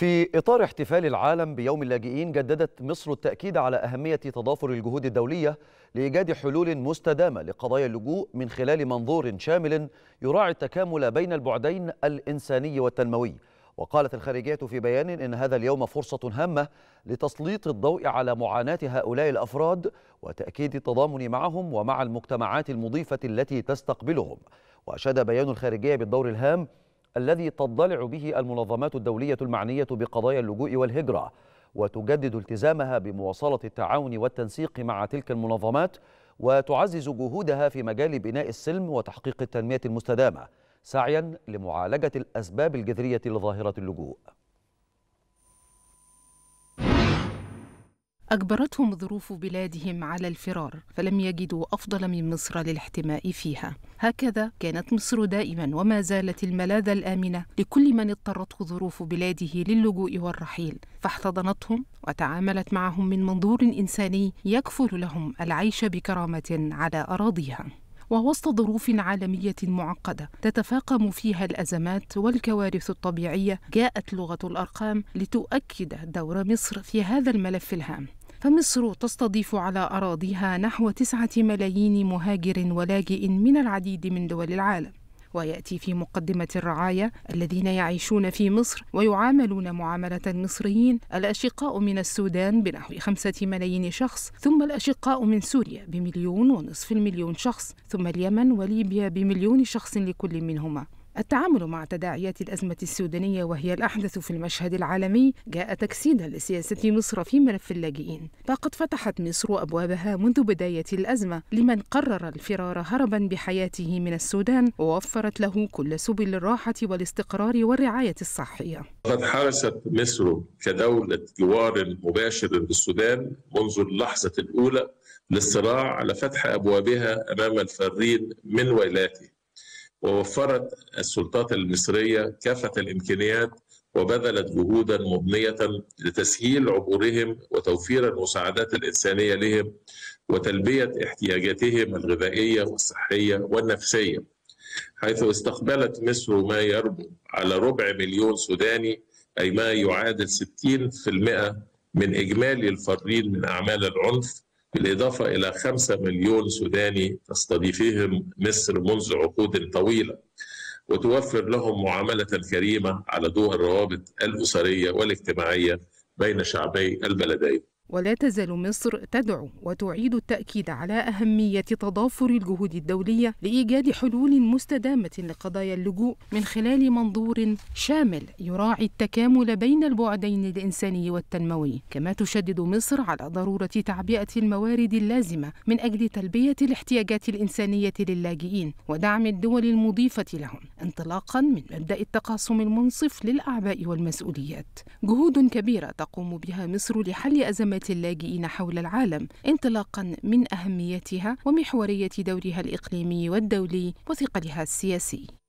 في إطار احتفال العالم بيوم اللاجئين جددت مصر التأكيد على أهمية تضافر الجهود الدولية لإيجاد حلول مستدامة لقضايا اللجوء من خلال منظور شامل يراعي التكامل بين البعدين الإنساني والتنموي وقالت الخارجية في بيان إن هذا اليوم فرصة هامة لتسليط الضوء على معاناة هؤلاء الأفراد وتأكيد التضامن معهم ومع المجتمعات المضيفة التي تستقبلهم وأشاد بيان الخارجية بالدور الهام الذي تضلع به المنظمات الدولية المعنية بقضايا اللجوء والهجرة وتجدد التزامها بمواصلة التعاون والتنسيق مع تلك المنظمات وتعزز جهودها في مجال بناء السلم وتحقيق التنمية المستدامة سعيا لمعالجة الأسباب الجذرية لظاهرة اللجوء أجبرتهم ظروف بلادهم على الفرار فلم يجدوا أفضل من مصر للاحتماء فيها هكذا كانت مصر دائما وما زالت الملاذ الآمنة لكل من اضطرته ظروف بلاده للجوء والرحيل فاحتضنتهم وتعاملت معهم من منظور إنساني يكفل لهم العيش بكرامة على أراضيها ووسط ظروف عالمية معقدة تتفاقم فيها الأزمات والكوارث الطبيعية جاءت لغة الأرقام لتؤكد دور مصر في هذا الملف الهام فمصر تستضيف على أراضيها نحو تسعة ملايين مهاجر ولاجئ من العديد من دول العالم وياتي في مقدمه الرعايه الذين يعيشون في مصر ويعاملون معامله المصريين الاشقاء من السودان بنحو خمسه ملايين شخص ثم الاشقاء من سوريا بمليون ونصف المليون شخص ثم اليمن وليبيا بمليون شخص لكل منهما التعامل مع تداعيات الأزمة السودانية وهي الأحدث في المشهد العالمي جاء تجسيدا لسياسة مصر في ملف اللاجئين فقد فتحت مصر أبوابها منذ بداية الأزمة لمن قرر الفرار هربا بحياته من السودان ووفرت له كل سبل الراحة والاستقرار والرعاية الصحية قد حرست مصر كدولة جوار مباشر للسودان منذ اللحظة الأولى للصراع على فتح أبوابها أمام الفارين من ويلاته ووفرت السلطات المصرية كافة الإمكانيات وبذلت جهودا مضنية لتسهيل عبورهم وتوفير المساعدات الإنسانية لهم وتلبية احتياجاتهم الغذائية والصحية والنفسية حيث استقبلت مصر ما يربو على ربع مليون سوداني أي ما يعادل 60% من إجمالي الفارين من أعمال العنف بالإضافة إلى 5 مليون سوداني تستضيفهم مصر منذ عقود طويلة وتوفر لهم معاملة كريمة على ضوء الروابط الأسرية والاجتماعية بين شعبي البلدين ولا تزال مصر تدعو وتعيد التأكيد على أهمية تضافر الجهود الدولية لإيجاد حلول مستدامة لقضايا اللجوء من خلال منظور شامل يراعي التكامل بين البعدين الإنساني والتنموي، كما تشدد مصر على ضرورة تعبئة الموارد اللازمة من أجل تلبية الاحتياجات الإنسانية للاجئين ودعم الدول المضيفة لهم، انطلاقاً من مبدأ التقاسم المنصف للأعباء والمسؤوليات. جهود كبيرة تقوم بها مصر لحل أزمة مجموعات اللاجئين حول العالم انطلاقا من أهميتها ومحورية دورها الإقليمي والدولي وثقلها السياسي